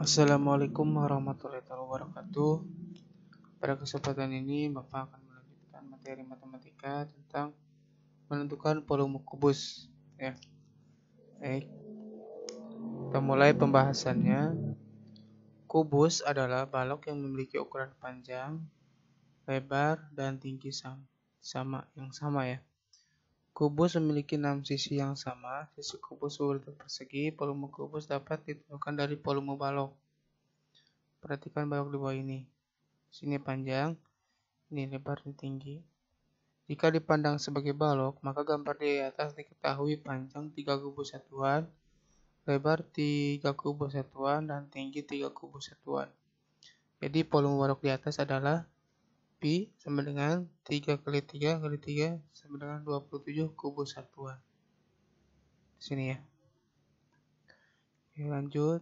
Assalamualaikum warahmatullahi wabarakatuh. Pada kesempatan ini, Bapak akan melanjutkan materi matematika tentang menentukan volume kubus. Ya. Baik. Kita mulai pembahasannya. Kubus adalah balok yang memiliki ukuran panjang, lebar, dan tinggi sama, sama yang sama ya. Kubus memiliki enam sisi yang sama. Sisi kubus berbentuk persegi. Volume kubus dapat ditentukan dari volume balok. Perhatikan balok di bawah ini. Sini panjang, ini lebar, ini tinggi. Jika dipandang sebagai balok, maka gambar di atas diketahui panjang 3 kubus satuan, lebar 3 kubus satuan, dan tinggi 3 kubus satuan. Jadi volume balok di atas adalah Pi sama dengan 3 kali 3 kali 3 sama dengan 27 kubus satuan. Di sini ya. Oke, lanjut.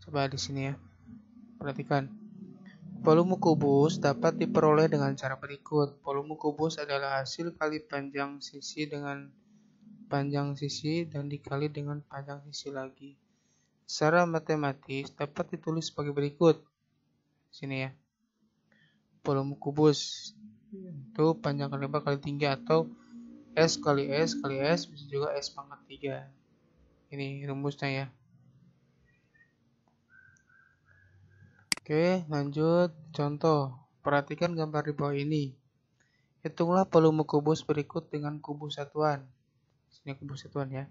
Coba di sini ya. Perhatikan. Volume kubus dapat diperoleh dengan cara berikut. Volume kubus adalah hasil kali panjang sisi dengan panjang sisi dan dikali dengan panjang sisi lagi. Secara matematis dapat ditulis sebagai berikut sini ya volume kubus itu panjang kali lebar kali tinggi atau S kali S kali S bisa juga S pangkat 3 ini rumusnya ya oke lanjut contoh perhatikan gambar di bawah ini hitunglah volume kubus berikut dengan kubus satuan sini kubus satuan ya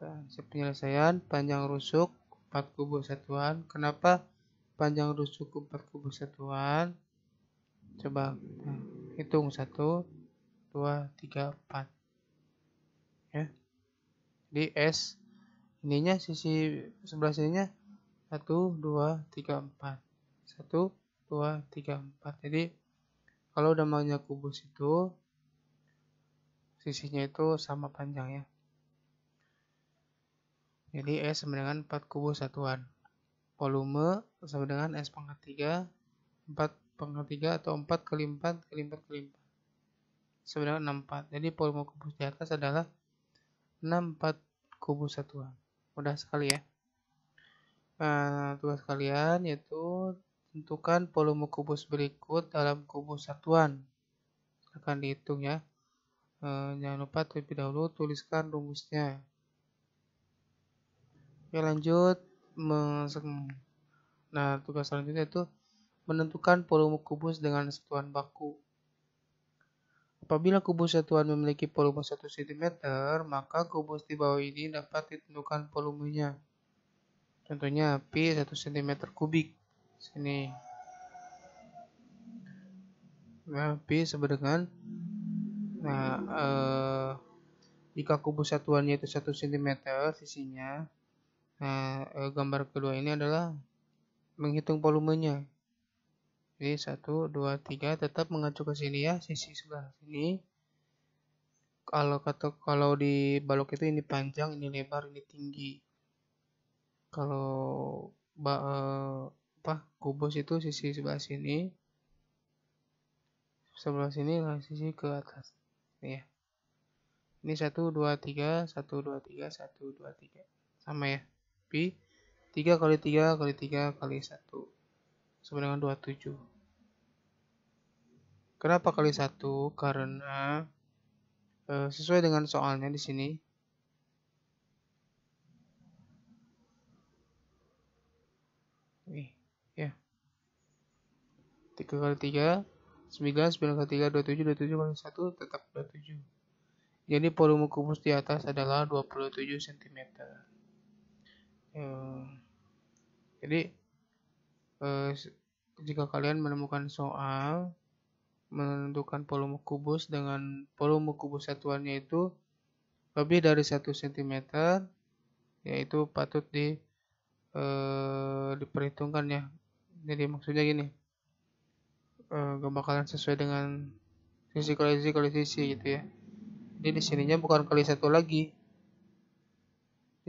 Nah, penyelesaian panjang rusuk 4 kubus satuan kenapa panjang ruas cukup empat kubus satuan. Coba nah, hitung satu, dua, tiga, empat. Ya. Jadi S ininya sisi sebelah sini nya satu, dua, tiga, empat. Satu, dua, tiga, empat. Jadi kalau namanya kubus itu sisinya itu sama panjangnya. Jadi S sama dengan 4 kubus satuan volume sama dengan S pangkat 3, 4 pangkat 3 atau 4 kali 4 kali 4 kali 4. Sama dengan 64. Jadi volume kubus di atas adalah 64 kubus satuan. Mudah sekali ya. Nah, tugas kalian yaitu tentukan volume kubus berikut dalam kubus satuan. Akan dihitung ya. E, jangan lupa terlebih dahulu tuliskan rumusnya. Oke lanjut Nah, tugas selanjutnya itu menentukan volume kubus dengan satuan baku. Apabila kubus satuan memiliki volume 1 cm, maka kubus di bawah ini dapat ditentukan volumenya. Contohnya P 1 cm kubik. Sini. Nah, P sama dengan nah eh, jika kubus satuannya itu 1 cm sisinya Nah, eh, gambar kedua ini adalah menghitung volumenya. Jadi 1, 2, 3 tetap mengacu ke sini ya, sisi sebelah sini. Kalau kata kalau di balok itu ini panjang, ini lebar, ini tinggi. Kalau ba, eh, apa kubus itu sisi sebelah sini. Sebelah sini lah sisi ke atas. Ini ya. Ini 1 2 3 1 2 3 1 2 3. Sama ya. Pi 3 kali 3 kali 3 kali 1 sama dengan 27. Kenapa kali 1? Karena e, sesuai dengan soalnya di sini Nih, ya. 3 kali 3 9, 9 kali 3, 27, 27 kali 1, tetap 27. Jadi volume kubus di atas adalah 27 cm. Eh, jadi eh, jika kalian menemukan soal menentukan volume kubus dengan volume kubus satuannya itu lebih dari 1 cm yaitu patut di eh, diperhitungkan ya. Jadi maksudnya gini. Eh, gak bakalan sesuai dengan sisi kali sisi kali sisi gitu ya. Jadi di sininya bukan kali satu lagi,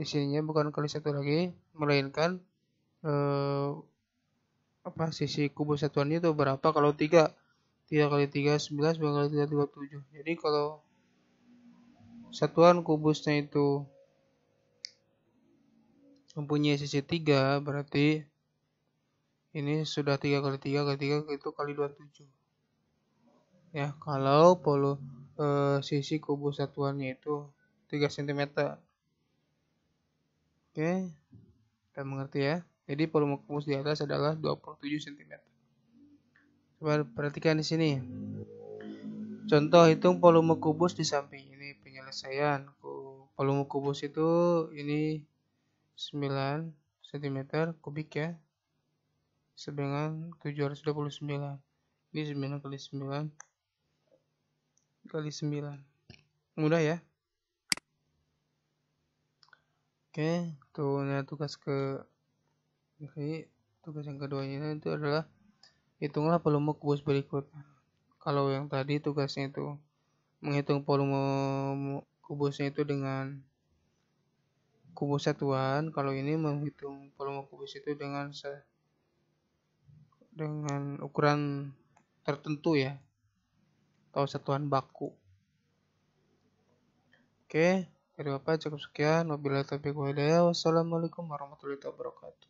isinya bukan kali satu lagi melainkan eh, apa sisi kubus satuan itu berapa kalau tiga tiga kali tiga sembilan sembilan kali tiga dua tujuh jadi kalau satuan kubusnya itu mempunyai sisi tiga berarti ini sudah tiga kali tiga kali tiga itu kali dua tujuh ya kalau polo eh, sisi kubus satuannya itu 3 cm Oke, kita mengerti ya. Jadi volume kubus di atas adalah 27 cm. Coba perhatikan di sini. Contoh hitung volume kubus di samping ini penyelesaian. Volume kubus itu ini 9 cm kubik ya. Sebengan 729. Ini 9 kali 9 kali 9. Mudah ya. Oke, tuh nah tugas ke kiri. tugas yang keduanya itu adalah hitunglah volume kubus berikut. Kalau yang tadi tugasnya itu menghitung volume kubusnya itu dengan kubus satuan, kalau ini menghitung volume kubus itu dengan se dengan ukuran tertentu ya atau satuan baku. Oke, dari Bapak cukup sekian. Wabillahi taufiq wa Wassalamualaikum warahmatullahi wabarakatuh.